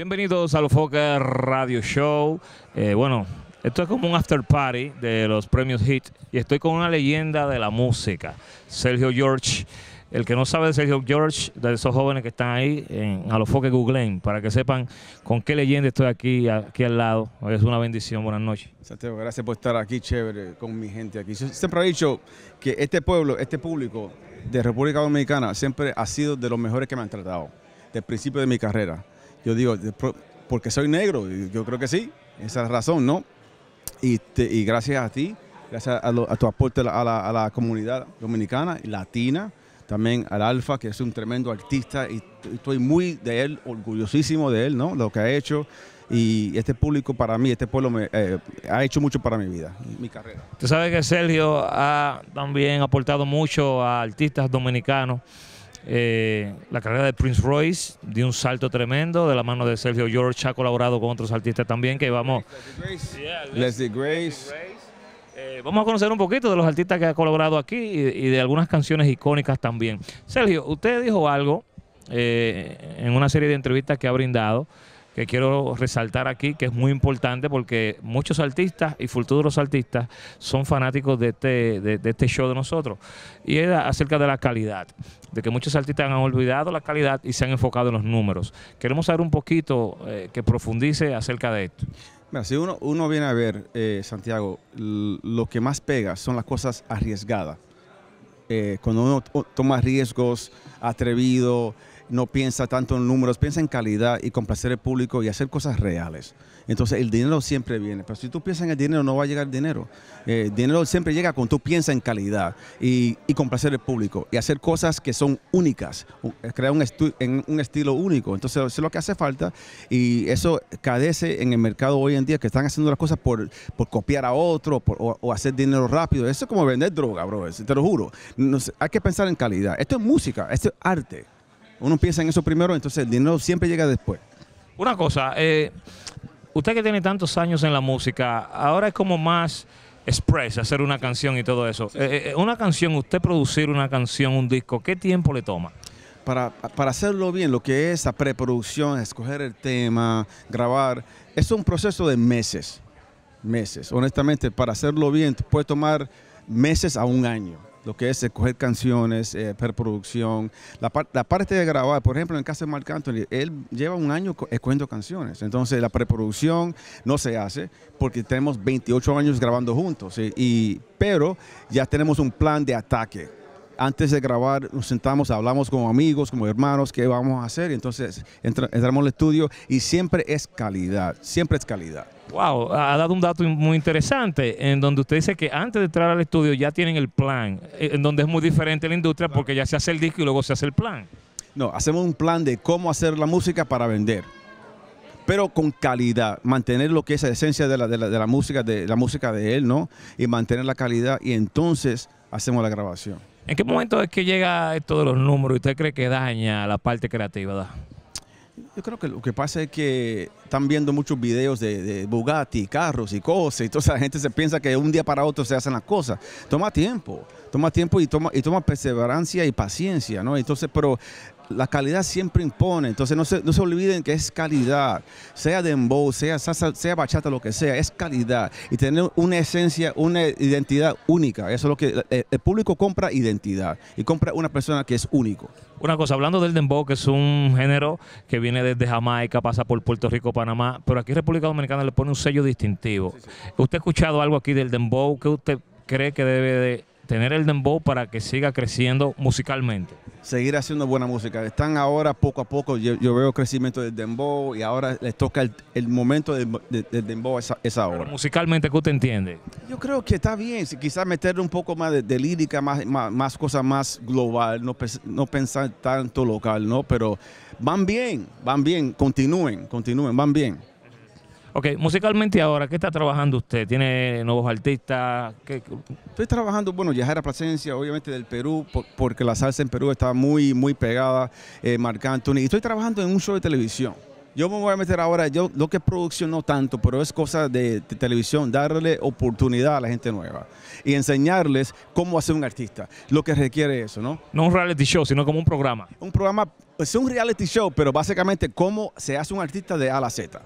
Bienvenidos los Foca Radio Show. Eh, bueno, esto es como un after party de los premios Hit y estoy con una leyenda de la música, Sergio George. El que no sabe de Sergio George, de esos jóvenes que están ahí, en, a los foques para que sepan con qué leyenda estoy aquí, aquí al lado. es una bendición, buenas noches. Santiago, gracias por estar aquí, chévere, con mi gente aquí. siempre he dicho que este pueblo, este público de República Dominicana, siempre ha sido de los mejores que me han tratado, desde el principio de mi carrera. Yo digo, porque soy negro, yo creo que sí, esa es la razón, ¿no? Y, gracias a ti, gracias a, tu aporte a la, comunidad dominicana y latina, también al Alfa, que es un tremendo artista y estoy muy de él, orgullosísimo de él, ¿no? Lo que ha hecho y este público para mí, este pueblo me, eh, ha hecho mucho para mi vida, mi carrera. Tú sabes que Sergio ha también aportado mucho a artistas dominicanos. Eh, la carrera de Prince Royce dio un salto tremendo de la mano de Sergio George, ha colaborado con otros artistas también que vamos. Grace. Eh, vamos a conocer un poquito de los artistas que ha colaborado aquí y, de algunas canciones icónicas también. Sergio, usted dijo algo eh, en una serie de entrevistas que ha brindado que quiero resaltar aquí, que es muy importante porque muchos artistas y futuros artistas son fanáticos de este, de, este show de nosotros. Y es acerca de la calidad, de que muchos artistas han olvidado la calidad y se han enfocado en los números. Queremos saber un poquito eh, que profundice acerca de esto. Mira, si uno, uno viene a ver, eh, Santiago, lo que más pega son las cosas arriesgadas. Eh, cuando uno toma riesgos, atrevido, no piensa tanto en números, piensa en calidad y complacer al público y hacer cosas reales. Entonces el dinero siempre viene, pero si tú piensas en el dinero no va a llegar el dinero. Eh, el dinero siempre llega cuando tú piensas en calidad y, y complacer al público y hacer cosas que son únicas, eh, crear un, en un estilo único. Entonces eso es lo que hace falta y eso cadece en el mercado hoy en día que están haciendo las cosas por, por copiar a otro o, hacer dinero rápido. Eso es como vender droga, bro, te lo juro. hay que pensar en calidad. Esto es música, esto es arte. Uno piensa en eso primero, entonces el dinero siempre llega después. Una cosa, eh, usted que tiene tantos años en la música, ahora es como más express hacer una canción y todo eso. Eh, eh, una canción, usted producir una canción, un disco, ¿qué tiempo le toma? Para, para, hacerlo bien, lo que es la preproducción, escoger el tema, grabar, es un proceso de meses, meses. Honestamente, para hacerlo bien puede tomar meses a un año lo que es escoger eh, canciones, preproducción. Eh, la, parte de grabar, por ejemplo, en el caso de Mark Anthony, él lleva un año escogiendo canciones. Entonces, la preproducción no se hace porque tenemos 28 años grabando juntos. Y, pero ya tenemos un plan de ataque antes de grabar nos sentamos, hablamos con amigos, como hermanos, qué vamos a hacer. Entonces entramos al estudio y siempre es calidad, siempre es calidad wow, ha dado un dato muy interesante en donde usted dice que antes de entrar al estudio ya tienen el plan, eh, en donde es muy diferente la industria porque ya se hace el disco y luego se hace el plan. No, hacemos un plan de cómo hacer la música para vender, pero con calidad, mantener lo que es la esencia de la, música, de la música de él, ¿no? Y mantener la calidad y entonces hacemos la grabación. ¿En qué momento es que llega esto de los números y usted cree que daña la parte creativa? Yo creo que lo que pasa es que están viendo muchos videos de, de Bugatti, carros y cosas, y toda la gente se piensa que un día para otro se hacen las cosas. Toma tiempo, toma tiempo y toma, y toma perseverancia y paciencia, ¿no? Entonces, pero la calidad siempre impone. Entonces no se, no se olviden que es calidad. Sea dembow, sea salsa, sea bachata, lo que sea, es calidad. Y tener una esencia, una identidad única. Eso es lo que el, público compra identidad. Y compra una persona que es único. Una cosa, hablando del dembow, que es un género que viene de de Jamaica, pasa por Puerto Rico, Panamá, pero aquí República Dominicana le pone un sello distintivo. ¿Usted ha escuchado algo aquí del dembow? ¿Qué usted cree que debe de tener el dembow para que siga creciendo musicalmente? Seguir haciendo buena música. Están ahora poco a poco, yo, veo crecimiento del dembow y ahora les toca el, momento del, dembow esa, esa musicalmente, ¿qué usted entiende? Yo creo que está bien, si quizás meterle un poco más de, lírica, más, más, más cosas más global, no, no pensar tanto local, ¿no? Pero Van bien, van bien, continúen, continúen, van bien. Ok, musicalmente ahora, ¿qué está trabajando usted? ¿Tiene nuevos artistas? Estoy trabajando, bueno, Yajara Placencia, obviamente del Perú, porque la salsa en Perú está muy, muy pegada, eh, Marc Anthony. Y estoy trabajando en un show de televisión yo me voy a meter ahora, yo lo que es producción no tanto, pero es cosa de, televisión, darle oportunidad a la gente nueva y enseñarles cómo hacer un artista, lo que requiere eso, ¿no? No un reality show, sino como un programa. Un programa, es pues, un reality show, pero básicamente cómo se hace un artista de A a la Z.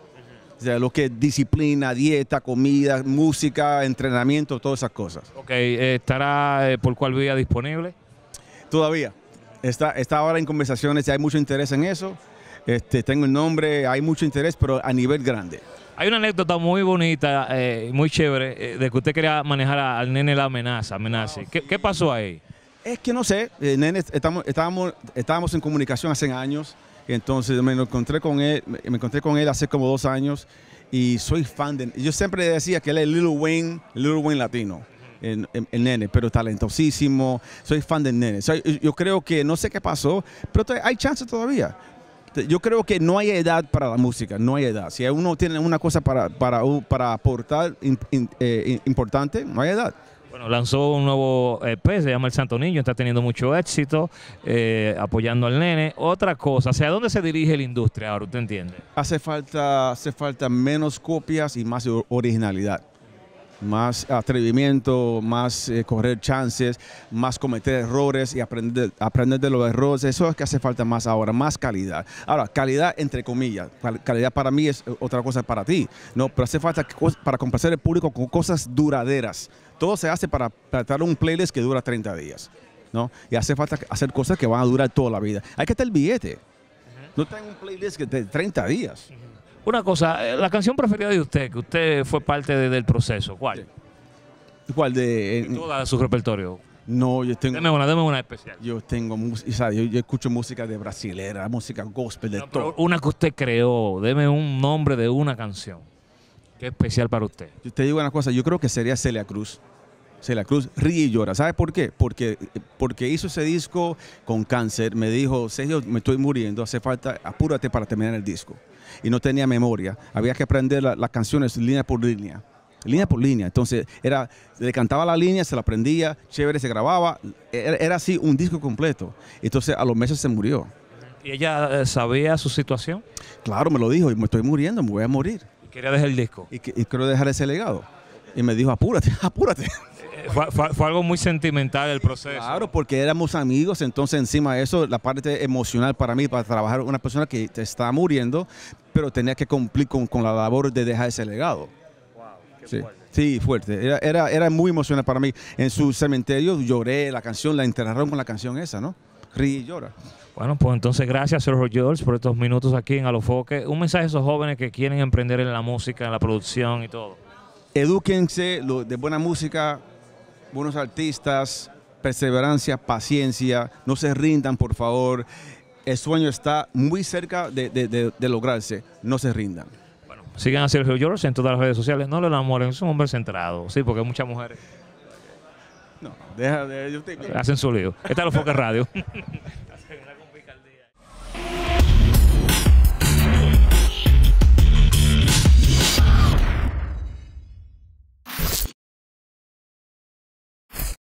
O sea, lo que es disciplina, dieta, comida, música, entrenamiento, todas esas cosas. Ok, eh, ¿estará eh, por cual vía disponible? Todavía. Está, está ahora en conversaciones y hay mucho interés en eso. Este, tengo el nombre, hay mucho interés, pero a nivel grande. Hay una anécdota muy bonita, eh, muy chévere, eh, de que usted quería manejar al nene la amenaza, amenaza. ¿Qué, pasó ahí? Es que no sé, eh, nene, estamos, estábamos, estábamos en comunicación hace años, entonces me encontré con él, me, encontré con él hace como dos años y soy fan de, yo siempre decía que él es Lil Wayne, Lil Wayne latino. El, nene, pero talentosísimo. Soy fan del nene. yo creo que no sé qué pasó, pero hay chance todavía. Este, yo creo que no hay edad para la música, no hay edad. Si uno tiene una cosa para, aportar eh, importante, no hay edad. Bueno, lanzó un nuevo EP, se llama El Santo Niño, está teniendo mucho éxito, eh, apoyando al nene. Otra cosa, ¿a dónde se dirige la industria ahora? ¿Usted entiende? Hace falta, hace falta menos copias y más originalidad más atrevimiento, más eh, correr chances, más cometer errores y aprender, aprender de los errores. Eso es que hace falta más ahora, más calidad. Ahora, calidad entre comillas. Calidad para mí es otra cosa para ti, ¿no? Pero hace falta para complacer al público con cosas duraderas. Todo se hace para tratar un playlist que dura 30 días, ¿no? Y hace falta hacer cosas que van a durar toda la vida. Hay que estar el billete. No tengo un playlist de 30 días. Una cosa, eh, la canción preferida de usted, que usted fue parte del proceso, ¿cuál? ¿Cuál de...? Eh, Toda su repertorio. No, yo tengo... Deme una, deme una especial. Yo tengo yo, escucho música de brasilera, música gospel, de todo. Una que usted creó, deme un nombre de una canción. ¿Qué especial para usted? Yo te digo una cosa, yo creo que sería Celia Cruz. Celia Cruz ríe y llora. ¿Sabe por qué? Porque, porque hizo ese disco con cáncer. Me dijo, Sergio, me estoy muriendo, hace falta, apúrate para terminar el disco y no tenía memoria. Había que aprender las canciones línea por línea. Línea por línea. Entonces, era, le cantaba la línea, se la aprendía, chévere, se grababa. Era, así un disco completo. Entonces, a los meses se murió. ¿Y ella eh, sabía su situación? Claro, me lo dijo. Y me estoy muriendo, me voy a morir. ¿Y quería dejar el disco? Y, y quiero dejar ese legado. Y me dijo, apúrate, apúrate fue, algo muy sentimental el proceso. Claro, porque éramos amigos, entonces encima de eso, la parte emocional para mí, para trabajar una persona que está muriendo, pero tenía que cumplir con, la labor de dejar ese legado. Wow, qué sí. Fuerte. Sí, fuerte. Era, era, muy emocional para mí. En su cementerio lloré la canción, la enterraron con la canción esa, ¿no? Ríe y llora. Bueno, pues entonces gracias, Sergio George, por estos minutos aquí en Alofoque. Un mensaje a esos jóvenes que quieren emprender en la música, en la producción y todo. Edúquense de buena música, buenos artistas, perseverancia, paciencia, no se rindan, por favor. El sueño está muy cerca de, lograrse, no se rindan. Bueno, sigan a Sergio George en todas las redes sociales, no lo enamoren, es un hombre centrado, sí, porque muchas mujeres... No, deja de... Yo Hacen su lío. Está es la Foca Radio.